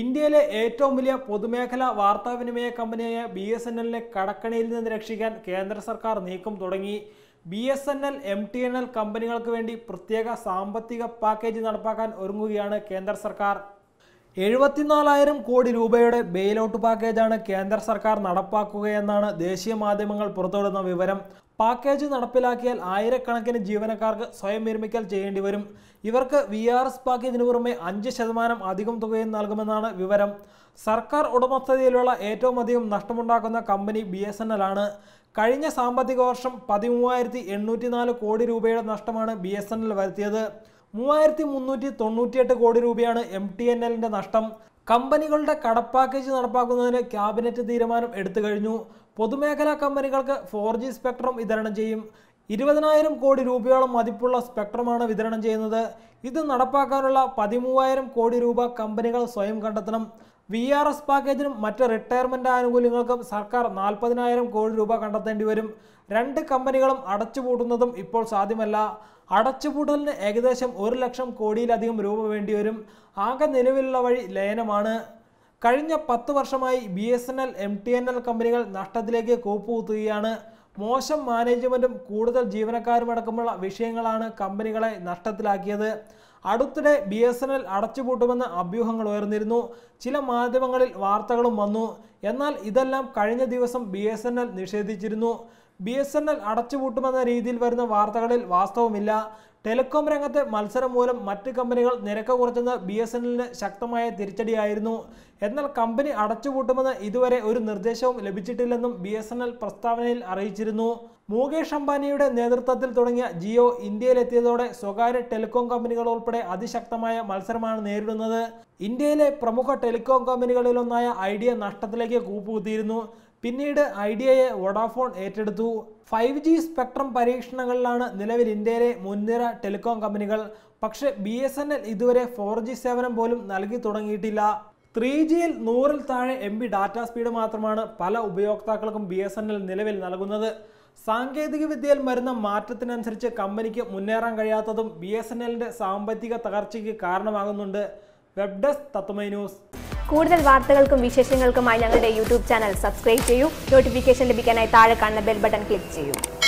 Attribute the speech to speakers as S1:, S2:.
S1: ഇന്ത്യയിലെ ഏറ്റവും വലിയ പൊതുമേഖലാ വാർത്താവിനിമയ കമ്പനിയായ ബി എസ് എൻ എല്ലിനെ കടക്കണിയിൽ നിന്ന് രക്ഷിക്കാൻ കേന്ദ്ര സർക്കാർ നീക്കം തുടങ്ങി B S N L M T N L കമ്പനികൾക്ക് വേണ്ടി പ്രത്യേക സാമ്പത്തിക പാക്കേജ് നടപ്പാക്കാൻ ഒരുങ്ങുകയാണ് കേന്ദ്ര സർക്കാർ എഴുപത്തിനാലായിരം കോടി രൂപയുടെ ഔട്ട് പാക്കേജാണ് കേന്ദ്ര സർക്കാർ നടപ്പാക്കുകയെന്നാണ് ദേശീയ മാധ്യമങ്ങൾ പുറത്തുവിടുന്ന വിവരം പാക്കേജ് നടപ്പിലാക്കിയാൽ ആയിരക്കണക്കിന് ജീവനക്കാർക്ക് സ്വയം നിർമ്മിക്കൽ ചെയ്യേണ്ടി വരും ഇവർക്ക് വി ആർ എസ് പാക്കേജിന് പുറമെ അഞ്ച് ശതമാനം അധികം തുകയും നൽകുമെന്നാണ് വിവരം സർക്കാർ ഉടമസ്ഥതയിലുള്ള ഏറ്റവും അധികം നഷ്ടമുണ്ടാക്കുന്ന company B S N L ആണ് കഴിഞ്ഞ സാമ്പത്തിക വർഷം പതിമൂവായിരത്തി എണ്ണൂറ്റി നാല് കോടി രൂപയുടെ നഷ്ടമാണ് ബി എസ് എൻ എൽ വരുത്തിയത് മൂവായിരത്തി മുന്നൂറ്റി തൊണ്ണൂറ്റിയെട്ട് കോടി രൂപയാണ് എം ടി എൻ എല്ലിൻ്റെ നഷ്ടം കമ്പനികളുടെ കട പാക്കേജ് നടപ്പാക്കുന്നതിന് ക്യാബിനറ്റ് തീരുമാനം എടുത്തു കഴിഞ്ഞു പൊതുമേഖലാ കമ്പനികൾക്ക് ഫോർ ജി സ്പെക്ട്രം വിതരണം ചെയ്യും ഇരുപതിനായിരം കോടി രൂപയോളം മതിപ്പുള്ള സ്പെക്ട്രമാണ് വിതരണം ചെയ്യുന്നത് ഇത് നടപ്പാക്കാനുള്ള പതിമൂവായിരം കോടി രൂപ കമ്പനികൾ സ്വയം കണ്ടെത്തണം വി ആർ എസ് പാക്കേജിനും മറ്റ് റിട്ടയർമെൻ്റ് ആനുകൂല്യങ്ങൾക്കും സർക്കാർ നാൽപ്പതിനായിരം കോടി രൂപ കണ്ടെത്തേണ്ടി വരും രണ്ട് കമ്പനികളും അടച്ചുപൂട്ടുന്നതും ഇപ്പോൾ സാധ്യമല്ല അടച്ചുപൂട്ടലിന് ഏകദേശം ഒരു ലക്ഷം കോടിയിലധികം രൂപ വേണ്ടിവരും ആകെ നിലവിലുള്ള വഴി ലയനമാണ് കഴിഞ്ഞ പത്ത് വർഷമായി B S N L M T N L കമ്പനികൾ നഷ്ടത്തിലേക്ക് കൂപ്പുകുത്തുകയാണ് മോശം മാനേജ്മെൻറ്റും കൂടുതൽ ജീവനക്കാരും അടക്കമുള്ള വിഷയങ്ങളാണ് കമ്പനികളെ നഷ്ടത്തിലാക്കിയത് അടുത്തിടെ ബി എസ് എൻ എൽ അടച്ചുപൂട്ടുമെന്ന അഭ്യൂഹങ്ങൾ ഉയർന്നിരുന്നു ചില മാധ്യമങ്ങളിൽ വാർത്തകളും വന്നു എന്നാൽ ഇതെല്ലാം കഴിഞ്ഞ ദിവസം ബി എസ് എൻ എൽ നിഷേധിച്ചിരുന്നു ബി എസ് എൻ എൽ അടച്ചുപൂട്ടുമെന്ന രീതിയിൽ വരുന്ന വാർത്തകളിൽ വാസ്തവമില്ല ടെലികോം രംഗത്തെ മത്സരം മൂലം മറ്റ് കമ്പനികൾ നിരക്ക് കുറച്ചെന്ന് ബി എസ് എന്നലിന് ശക്തമായ തിരിച്ചടിയായിരുന്നു എന്നാൽ കമ്പനി അടച്ചുപൂട്ടുമെന്ന് ഇതുവരെ ഒരു നിർദ്ദേശവും ലഭിച്ചിട്ടില്ലെന്നും ബി എസ് എൻ എൽ പ്രസ്താവനയിൽ അറിയിച്ചിരുന്നു മുകേഷ് അംബാനിയുടെ നേതൃത്വത്തിൽ തുടങ്ങിയ ജിയോ ഇന്ത്യയിലെത്തിയതോടെ സ്വകാര്യ ടെലികോം കമ്പനികൾ ഉൾപ്പെടെ അതിശക്തമായ മത്സരമാണ് നേരിടുന്നത് ഇന്ത്യയിലെ പ്രമുഖ ടെലികോം കമ്പനികളിലൊന്നായ ഐഡിയ നഷ്ടത്തിലേക്ക് കൂപ്പുകുത്തിയിരുന്നു പിന്നീട് ഐഡിയയെ വൊഡാഫോൺ ഏറ്റെടുത്തു ഫൈവ് ജി സ്പെക്ട്രം പരീക്ഷണങ്ങളിലാണ് നിലവിൽ ഇന്ത്യയിലെ മുൻനിര ടെലികോം കമ്പനികൾ പക്ഷേ ബി ഇതുവരെ ഫോർ സേവനം പോലും നൽകി തുടങ്ങിയിട്ടില്ല ത്രീ ജിയിൽ നൂറിൽ താഴെ എം ബി ഡാറ്റ സ്പീഡ് മാത്രമാണ് പല ഉപയോക്താക്കൾക്കും ബി എസ് എൻ എൽ നിലവിൽ നൽകുന്നത് സാങ്കേതിക വിദ്യയിൽ വരുന്ന മാറ്റത്തിനനുസരിച്ച് കമ്പനിക്ക് മുന്നേറാൻ കഴിയാത്തതും ബി എസ് എൻ എല്ലിന്റെ സാമ്പത്തിക തകർച്ചയ്ക്ക് കാരണമാകുന്നുണ്ട് വെബ് ഡെസ്ക് തത്വമൈ ന്യൂസ് കൂടുതൽ വാർത്തകൾക്കും വിശേഷങ്ങൾക്കുമായി ഞങ്ങളുടെ യൂട്യൂബ് ചാനൽ സബ്സ്ക്രൈബ് ചെയ്യൂ നോട്ടിഫിക്കേഷൻ ലഭിക്കാനായി താഴെ കാണുന്ന ബെൽ ബട്ടൺ ക്ലിക്ക് ചെയ്യൂ